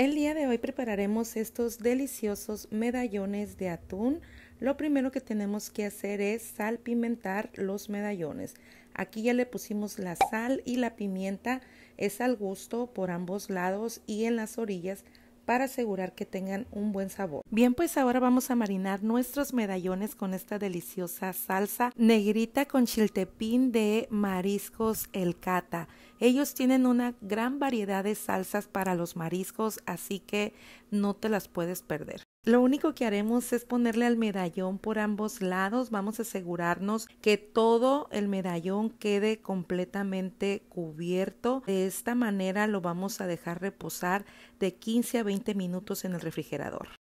El día de hoy prepararemos estos deliciosos medallones de atún. Lo primero que tenemos que hacer es salpimentar los medallones. Aquí ya le pusimos la sal y la pimienta, es al gusto por ambos lados y en las orillas para asegurar que tengan un buen sabor. Bien, pues ahora vamos a marinar nuestros medallones con esta deliciosa salsa negrita con chiltepín de mariscos El Cata. Ellos tienen una gran variedad de salsas para los mariscos, así que no te las puedes perder. Lo único que haremos es ponerle al medallón por ambos lados. Vamos a asegurarnos que todo el medallón quede completamente cubierto. De esta manera lo vamos a dejar reposar de 15 a 20 minutos en el refrigerador.